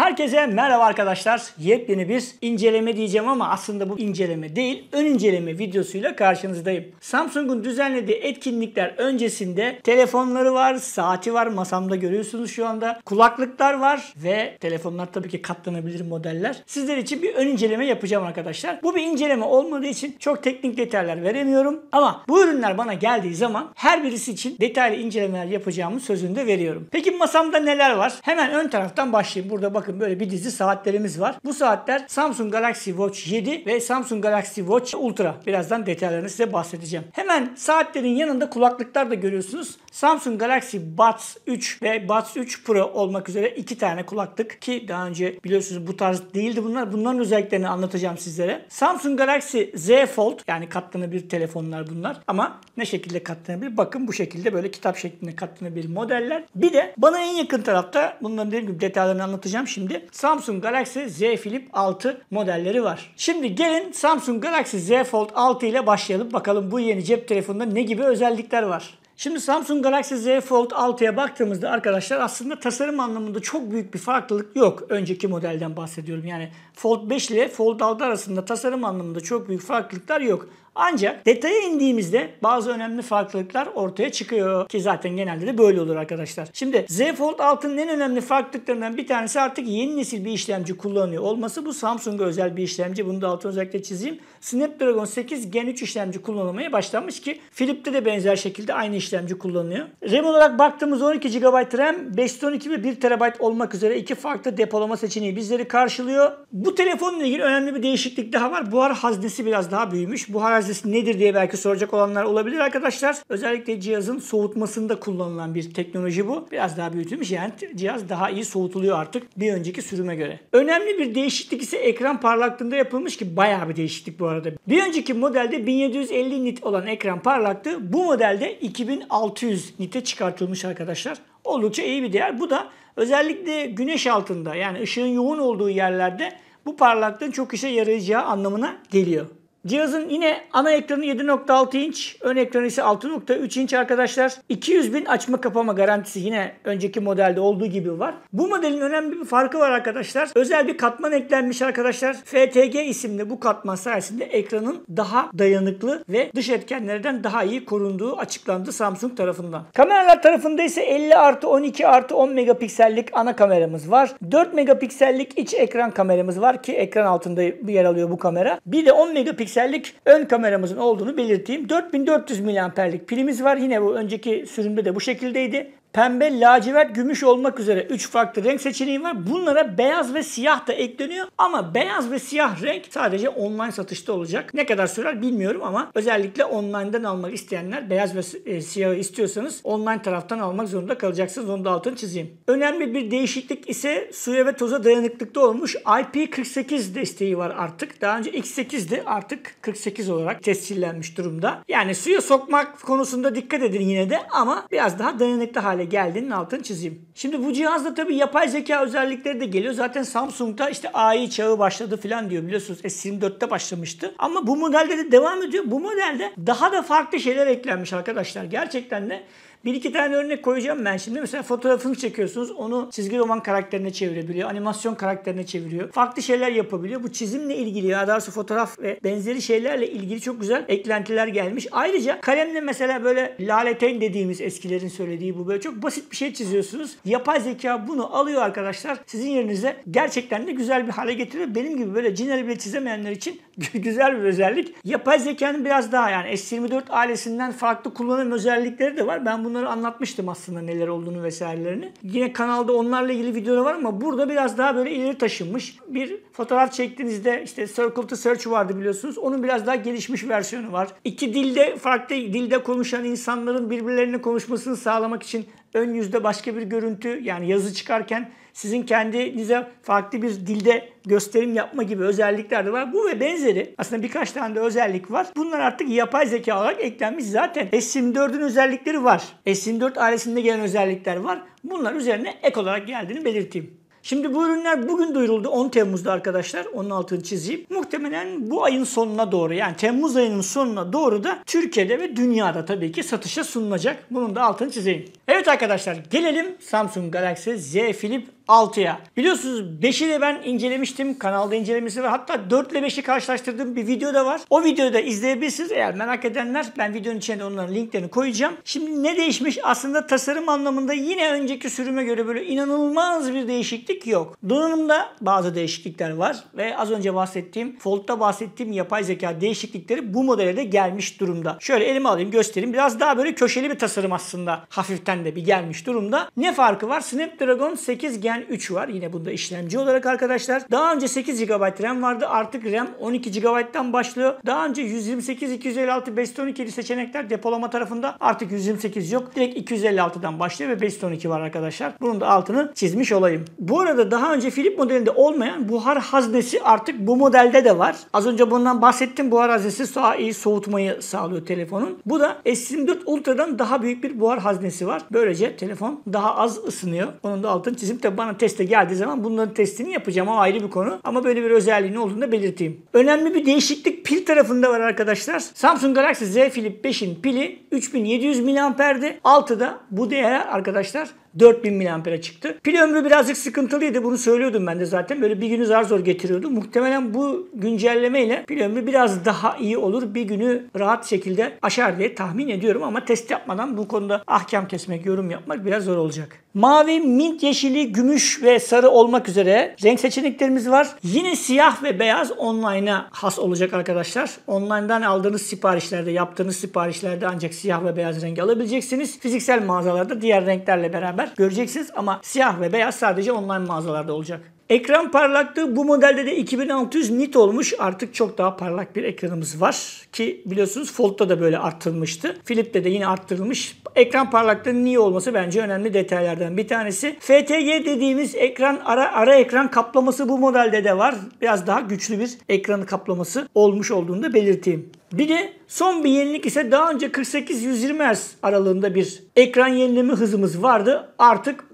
Herkese merhaba arkadaşlar. Yepyeni bir inceleme diyeceğim ama aslında bu inceleme değil, ön inceleme videosuyla karşınızdayım. Samsung'un düzenlediği etkinlikler öncesinde telefonları var, saati var, masamda görüyorsunuz şu anda. Kulaklıklar var ve telefonlar tabii ki katlanabilir modeller. Sizler için bir ön inceleme yapacağım arkadaşlar. Bu bir inceleme olmadığı için çok teknik detaylar veremiyorum ama bu ürünler bana geldiği zaman her birisi için detaylı incelemeler yapacağımı sözünde veriyorum. Peki masamda neler var? Hemen ön taraftan başlayayım. Burada bakın bakın böyle bir dizi saatlerimiz var. Bu saatler Samsung Galaxy Watch 7 ve Samsung Galaxy Watch Ultra. Birazdan detaylarını size bahsedeceğim. Hemen saatlerin yanında kulaklıklar da görüyorsunuz. Samsung Galaxy Buds 3 ve Buds 3 Pro olmak üzere iki tane kulaklık ki daha önce biliyorsunuz bu tarz değildi bunlar. Bunların özelliklerini anlatacağım sizlere. Samsung Galaxy Z Fold yani katlanabilir telefonlar bunlar ama ne şekilde katlanabilir? Bakın bu şekilde böyle kitap şeklinde katlanabilir modeller. Bir de bana en yakın tarafta bunların dediğim gibi detaylarını anlatacağım şimdi. Samsung Galaxy Z Flip 6 modelleri var. Şimdi gelin Samsung Galaxy Z Fold 6 ile başlayalım. Bakalım bu yeni cep telefonunda ne gibi özellikler var. Şimdi Samsung Galaxy Z Fold 6'ya baktığımızda arkadaşlar aslında tasarım anlamında çok büyük bir farklılık yok. Önceki modelden bahsediyorum. Yani Fold 5 ile Fold 6 arasında tasarım anlamında çok büyük farklılıklar yok. Ancak detaya indiğimizde bazı önemli farklılıklar ortaya çıkıyor. Ki zaten genelde de böyle olur arkadaşlar. Şimdi Z Fold 6'nın en önemli farklılıklarından bir tanesi artık yeni nesil bir işlemci kullanıyor olması. Bu Samsung'a özel bir işlemci. Bunu da altına özellikle çizeyim. Snapdragon 8 Gen 3 işlemci kullanılmaya başlanmış ki Philip'te de benzer şekilde aynı işlemci kullanılıyor. RAM olarak baktığımız 12 GB RAM, 512 ve 1 TB olmak üzere iki farklı depolama seçeneği bizleri karşılıyor. Bu telefonla ilgili önemli bir değişiklik daha var. Buhar haznesi biraz daha büyümüş. Buhar enerjisi nedir diye belki soracak olanlar olabilir arkadaşlar. Özellikle cihazın soğutmasında kullanılan bir teknoloji bu. Biraz daha büyütülmüş yani cihaz daha iyi soğutuluyor artık bir önceki sürüme göre. Önemli bir değişiklik ise ekran parlaklığında yapılmış ki bayağı bir değişiklik bu arada. Bir önceki modelde 1750 nit olan ekran parlaktı. bu modelde 2600 nite çıkartılmış arkadaşlar. Oldukça iyi bir değer. Bu da özellikle güneş altında yani ışığın yoğun olduğu yerlerde bu parlaklığın çok işe yarayacağı anlamına geliyor. Cihazın yine ana ekranı 7.6 inç, ön ekranı ise 6.3 inç arkadaşlar. 200 bin açma kapama garantisi yine önceki modelde olduğu gibi var. Bu modelin önemli bir farkı var arkadaşlar. Özel bir katman eklenmiş arkadaşlar. FTG isimli bu katman sayesinde ekranın daha dayanıklı ve dış etkenlerden daha iyi korunduğu açıklandı Samsung tarafından. Kameralar tarafında ise 50 artı 12 artı 10 megapiksellik ana kameramız var. 4 megapiksellik iç ekran kameramız var ki ekran altında yer alıyor bu kamera. Bir de 10 megapiksellik megapiksellik ön kameramızın olduğunu belirteyim. 4400 mAh'lik pilimiz var. Yine bu önceki sürümde de bu şekildeydi pembe, lacivert, gümüş olmak üzere 3 farklı renk seçeneği var. Bunlara beyaz ve siyah da ekleniyor ama beyaz ve siyah renk sadece online satışta olacak. Ne kadar sürer bilmiyorum ama özellikle online'dan almak isteyenler beyaz ve e, siyahı istiyorsanız online taraftan almak zorunda kalacaksınız. Onu da altını çizeyim. Önemli bir değişiklik ise suya ve toza dayanıklıkta olmuş IP48 desteği var artık. Daha önce X8'di artık 48 olarak tescillenmiş durumda. Yani suya sokmak konusunda dikkat edin yine de ama biraz daha dayanıklı hale hale geldiğinin altını çizeyim. Şimdi bu cihazda tabii yapay zeka özellikleri de geliyor. Zaten Samsung'da işte AI çağı başladı falan diyor biliyorsunuz. S24'te başlamıştı. Ama bu modelde de devam ediyor. Bu modelde daha da farklı şeyler eklenmiş arkadaşlar. Gerçekten de bir iki tane örnek koyacağım ben şimdi. Mesela fotoğrafını çekiyorsunuz. Onu çizgi roman karakterine çevirebiliyor. Animasyon karakterine çeviriyor. Farklı şeyler yapabiliyor. Bu çizimle ilgili ya da fotoğraf ve benzeri şeylerle ilgili çok güzel eklentiler gelmiş. Ayrıca kalemle mesela böyle laleteyn dediğimiz eskilerin söylediği bu böyle çok basit bir şey çiziyorsunuz. Yapay zeka bunu alıyor arkadaşlar. Sizin yerinize gerçekten de güzel bir hale getiriyor. Benim gibi böyle cinali bile çizemeyenler için güzel bir özellik. Yapay zekanın biraz daha yani S24 ailesinden farklı kullanım özellikleri de var. Ben bunları anlatmıştım aslında neler olduğunu vesairelerini. Yine kanalda onlarla ilgili videolar var ama burada biraz daha böyle ileri taşınmış. Bir fotoğraf çektiğinizde işte Circle to Search vardı biliyorsunuz. Onun biraz daha gelişmiş versiyonu var. İki dilde farklı dilde konuşan insanların birbirlerine konuşmasını sağlamak için ön yüzde başka bir görüntü yani yazı çıkarken sizin kendinize farklı bir dilde gösterim yapma gibi özellikler de var. Bu ve benzeri aslında birkaç tane de özellik var. Bunlar artık yapay zeka olarak eklenmiş zaten. S24'ün özellikleri var. S24 ailesinde gelen özellikler var. Bunlar üzerine ek olarak geldiğini belirteyim. Şimdi bu ürünler bugün duyuruldu 10 Temmuz'da arkadaşlar. Onun altını çizeyim. Muhtemelen bu ayın sonuna doğru yani Temmuz ayının sonuna doğru da Türkiye'de ve dünyada tabii ki satışa sunulacak. Bunun da altını çizeyim. Evet arkadaşlar gelelim Samsung Galaxy Z Flip 6'ya. Biliyorsunuz 5'i de ben incelemiştim. Kanalda incelemesi ve hatta 4 ile 5'i karşılaştırdığım bir video da var. O videoyu da izleyebilirsiniz. Eğer merak edenler ben videonun içine onların linklerini koyacağım. Şimdi ne değişmiş? Aslında tasarım anlamında yine önceki sürüme göre böyle inanılmaz bir değişiklik yok. Donanımda bazı değişiklikler var ve az önce bahsettiğim Fold'da bahsettiğim yapay zeka değişiklikleri bu modele de gelmiş durumda. Şöyle elime alayım göstereyim. Biraz daha böyle köşeli bir tasarım aslında. Hafiften de bir gelmiş durumda. Ne farkı var? Snapdragon 8 Gen yani 3 var. Yine bunda işlemci olarak arkadaşlar. Daha önce 8 GB RAM vardı. Artık RAM 12 GB'dan başlıyor. Daha önce 128, 256, 512 seçenekler depolama tarafında artık 128 yok. Direkt 256'dan başlıyor ve 512 var arkadaşlar. Bunun da altını çizmiş olayım. Bu arada daha önce Philip modelinde olmayan buhar haznesi artık bu modelde de var. Az önce bundan bahsettim. Buhar haznesi daha iyi soğutmayı sağlıyor telefonun. Bu da S24 Ultra'dan daha büyük bir buhar haznesi var. Böylece telefon daha az ısınıyor. Onun da altını çizim. Tabi bana zaman teste geldiği zaman bunların testini yapacağım. O ayrı bir konu. Ama böyle bir özelliğin olduğunu da belirteyim. Önemli bir değişiklik pil tarafında var arkadaşlar. Samsung Galaxy Z Flip 5'in pili 3700 mAh'di. 6'da bu değer arkadaşlar 4000 mAh'e çıktı. Pil ömrü birazcık sıkıntılıydı. Bunu söylüyordum ben de zaten. Böyle bir günü zar zor getiriyordu. Muhtemelen bu güncellemeyle pil ömrü biraz daha iyi olur. Bir günü rahat şekilde aşar diye tahmin ediyorum ama test yapmadan bu konuda ahkam kesmek, yorum yapmak biraz zor olacak. Mavi, mint yeşili, gümüş ve sarı olmak üzere renk seçeneklerimiz var. Yine siyah ve beyaz online'a has olacak arkadaşlar. Online'dan aldığınız siparişlerde, yaptığınız siparişlerde ancak siyah ve beyaz rengi alabileceksiniz. Fiziksel mağazalarda diğer renklerle beraber beraber göreceksiniz ama siyah ve beyaz sadece online mağazalarda olacak. Ekran parlaklığı bu modelde de 2600 nit olmuş. Artık çok daha parlak bir ekranımız var. Ki biliyorsunuz Fold'da da böyle arttırılmıştı. Philip'te de yine arttırılmış. Ekran parlaklığının niye olması bence önemli detaylardan bir tanesi. FTG dediğimiz ekran ara ara ekran kaplaması bu modelde de var. Biraz daha güçlü bir ekranı kaplaması olmuş olduğunu da belirteyim. Bir de son bir yenilik ise daha önce 48-120 Hz aralığında bir ekran yenileme hızımız vardı. Artık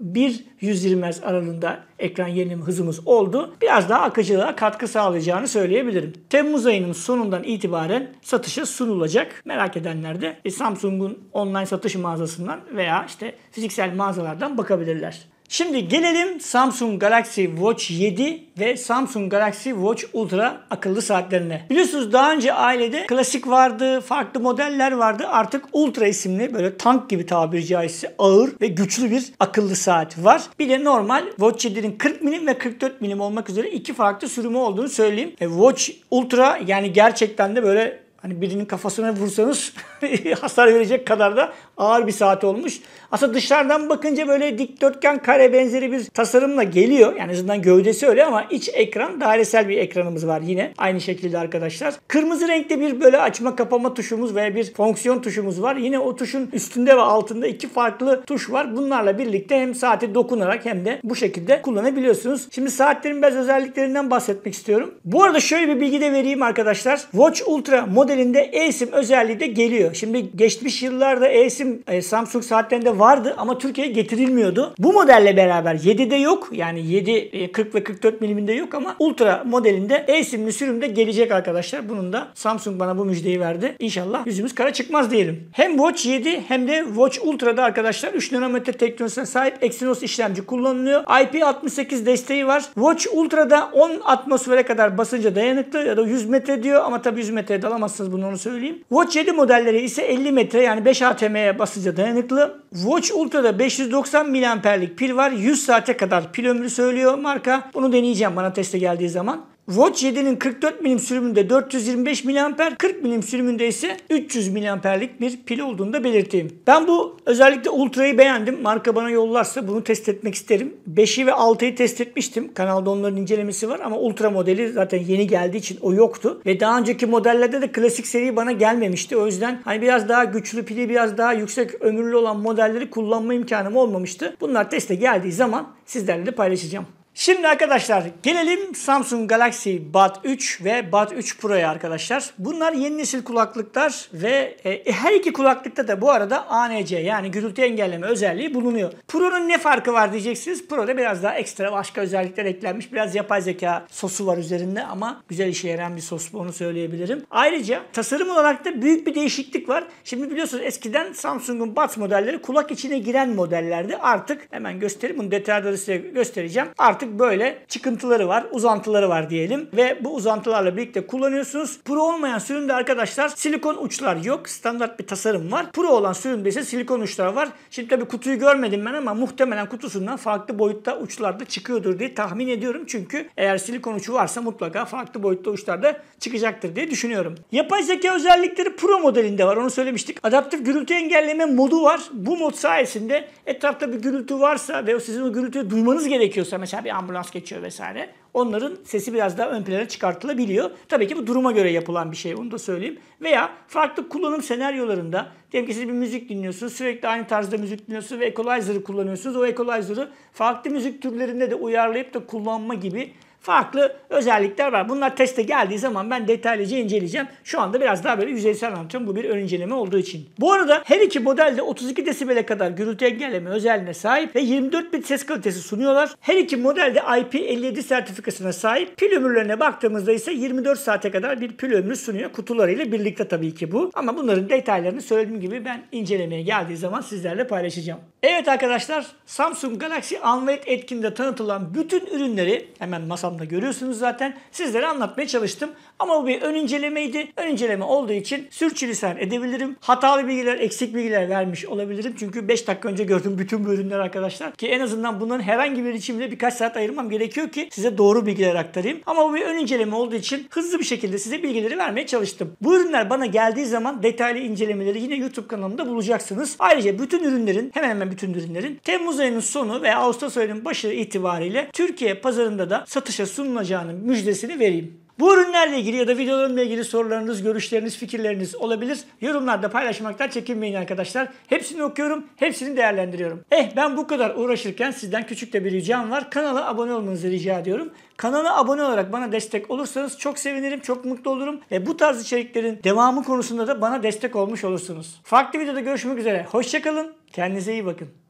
1-120 Hz aralığında ekran yenileme hızımız oldu. Biraz daha akıcılığa katkı sağlayacağını söyleyebilirim. Temmuz ayının sonundan itibaren satışa sunulacak. Merak edenler de e, Samsung'un online satış mağazasından veya işte fiziksel mağazalardan bakabilirler. Şimdi gelelim Samsung Galaxy Watch 7 ve Samsung Galaxy Watch Ultra akıllı saatlerine. Biliyorsunuz daha önce ailede klasik vardı, farklı modeller vardı. Artık Ultra isimli böyle tank gibi tabiri caizse ağır ve güçlü bir akıllı saat var. Bir de normal Watch 7'nin 40 milim ve 44 milim olmak üzere iki farklı sürümü olduğunu söyleyeyim. E, Watch Ultra yani gerçekten de böyle Hani birinin kafasına vursanız hasar verecek kadar da ağır bir saat olmuş. Aslında dışarıdan bakınca böyle dikdörtgen kare benzeri bir tasarımla geliyor. Yani azından gövdesi öyle ama iç ekran dairesel bir ekranımız var yine. Aynı şekilde arkadaşlar. Kırmızı renkte bir böyle açma kapama tuşumuz veya bir fonksiyon tuşumuz var. Yine o tuşun üstünde ve altında iki farklı tuş var. Bunlarla birlikte hem saati dokunarak hem de bu şekilde kullanabiliyorsunuz. Şimdi saatlerin biraz özelliklerinden bahsetmek istiyorum. Bu arada şöyle bir bilgi de vereyim arkadaşlar. Watch Ultra modelinde eSIM özelliği de geliyor. Şimdi geçmiş yıllarda eSIM üretim e, Samsung saatlerinde vardı ama Türkiye'ye getirilmiyordu. Bu modelle beraber 7'de yok. Yani 7 e, 40 ve 44 miliminde yok ama Ultra modelinde e-simli sürümde gelecek arkadaşlar. Bunun da Samsung bana bu müjdeyi verdi. İnşallah yüzümüz kara çıkmaz diyelim. Hem Watch 7 hem de Watch Ultra'da arkadaşlar 3 nanometre teknolojisine sahip Exynos işlemci kullanılıyor. IP68 desteği var. Watch Ultra'da 10 atmosfere kadar basınca dayanıklı ya da 100 metre diyor ama tabii 100 metreye dalamazsınız bunu onu söyleyeyim. Watch 7 modelleri ise 50 metre yani 5 ATM'ye amper basınca dayanıklı. Watch Ultra'da 590 miliamperlik pil var. 100 saate kadar pil ömrü söylüyor marka. Bunu deneyeceğim bana teste geldiği zaman. Watch 7'nin 44 milim sürümünde 425 miliamper, 40 milim sürümünde ise 300 miliamperlik bir pil olduğunu da belirteyim. Ben bu özellikle Ultra'yı beğendim. Marka bana yollarsa bunu test etmek isterim. 5'i ve 6'yı test etmiştim. Kanalda onların incelemesi var ama Ultra modeli zaten yeni geldiği için o yoktu. Ve daha önceki modellerde de klasik seri bana gelmemişti. O yüzden hani biraz daha güçlü pili biraz daha yüksek ömürlü olan modelleri kullanma imkanım olmamıştı. Bunlar teste geldiği zaman sizlerle de paylaşacağım. Şimdi arkadaşlar gelelim Samsung Galaxy Bud 3 ve Bud 3 Pro'ya arkadaşlar. Bunlar yeni nesil kulaklıklar ve e, e her iki kulaklıkta da bu arada ANC yani gürültü engelleme özelliği bulunuyor. Pro'nun ne farkı var diyeceksiniz. Pro'da biraz daha ekstra başka özellikler eklenmiş. Biraz yapay zeka sosu var üzerinde ama güzel işe yarayan bir sos bu onu söyleyebilirim. Ayrıca tasarım olarak da büyük bir değişiklik var. Şimdi biliyorsunuz eskiden Samsung'un Bud modelleri kulak içine giren modellerdi. Artık hemen göstereyim bunu detaylı size göstereceğim. Artık Artık böyle çıkıntıları var, uzantıları var diyelim ve bu uzantılarla birlikte kullanıyorsunuz. Pro olmayan sürümde arkadaşlar silikon uçlar yok. Standart bir tasarım var. Pro olan sürümde ise silikon uçlar var. Şimdi tabii kutuyu görmedim ben ama muhtemelen kutusundan farklı boyutta uçlarda çıkıyordur diye tahmin ediyorum. Çünkü eğer silikon uçu varsa mutlaka farklı boyutta uçlarda çıkacaktır diye düşünüyorum. Yapay zeka özellikleri Pro modelinde var. Onu söylemiştik. Adaptif gürültü engelleme modu var. Bu mod sayesinde etrafta bir gürültü varsa ve sizin o gürültüyü duymanız gerekiyorsa mesela bir ambulans geçiyor vesaire. Onların sesi biraz daha ön plana çıkartılabiliyor. Tabii ki bu duruma göre yapılan bir şey onu da söyleyeyim. Veya farklı kullanım senaryolarında diyelim ki siz bir müzik dinliyorsunuz. Sürekli aynı tarzda müzik dinliyorsunuz ve equalizer'ı kullanıyorsunuz. O equalizer'ı farklı müzik türlerinde de uyarlayıp da kullanma gibi farklı özellikler var. Bunlar teste geldiği zaman ben detaylıca inceleyeceğim. Şu anda biraz daha böyle yüzeysel anlatacağım. Bu bir ön inceleme olduğu için. Bu arada her iki modelde 32 desibele kadar gürültü engelleme özelliğine sahip ve 24 bit ses kalitesi sunuyorlar. Her iki modelde IP57 sertifikasına sahip. Pil ömürlerine baktığımızda ise 24 saate kadar bir pil ömrü sunuyor. Kutularıyla birlikte tabii ki bu. Ama bunların detaylarını söylediğim gibi ben incelemeye geldiği zaman sizlerle paylaşacağım. Evet arkadaşlar Samsung Galaxy Unveiled etkinliğinde tanıtılan bütün ürünleri hemen masamda programda görüyorsunuz zaten. Sizlere anlatmaya çalıştım. Ama bu bir ön incelemeydi. Ön inceleme olduğu için sürçülisan edebilirim. Hatalı bilgiler, eksik bilgiler vermiş olabilirim. Çünkü 5 dakika önce gördüm bütün bölümler arkadaşlar. Ki en azından bunların herhangi bir için bile birkaç saat ayırmam gerekiyor ki size doğru bilgiler aktarayım. Ama bu bir ön inceleme olduğu için hızlı bir şekilde size bilgileri vermeye çalıştım. Bu ürünler bana geldiği zaman detaylı incelemeleri yine YouTube kanalımda bulacaksınız. Ayrıca bütün ürünlerin, hemen hemen bütün ürünlerin Temmuz ayının sonu ve Ağustos ayının başı itibariyle Türkiye pazarında da satış satışa sunulacağının müjdesini vereyim. Bu ürünlerle ilgili ya da videolarımla ilgili sorularınız, görüşleriniz, fikirleriniz olabilir. Yorumlarda paylaşmaktan çekinmeyin arkadaşlar. Hepsini okuyorum, hepsini değerlendiriyorum. Eh ben bu kadar uğraşırken sizden küçük de bir ricam var. Kanala abone olmanızı rica ediyorum. Kanala abone olarak bana destek olursanız çok sevinirim, çok mutlu olurum. Ve bu tarz içeriklerin devamı konusunda da bana destek olmuş olursunuz. Farklı videoda görüşmek üzere. Hoşçakalın, kendinize iyi bakın.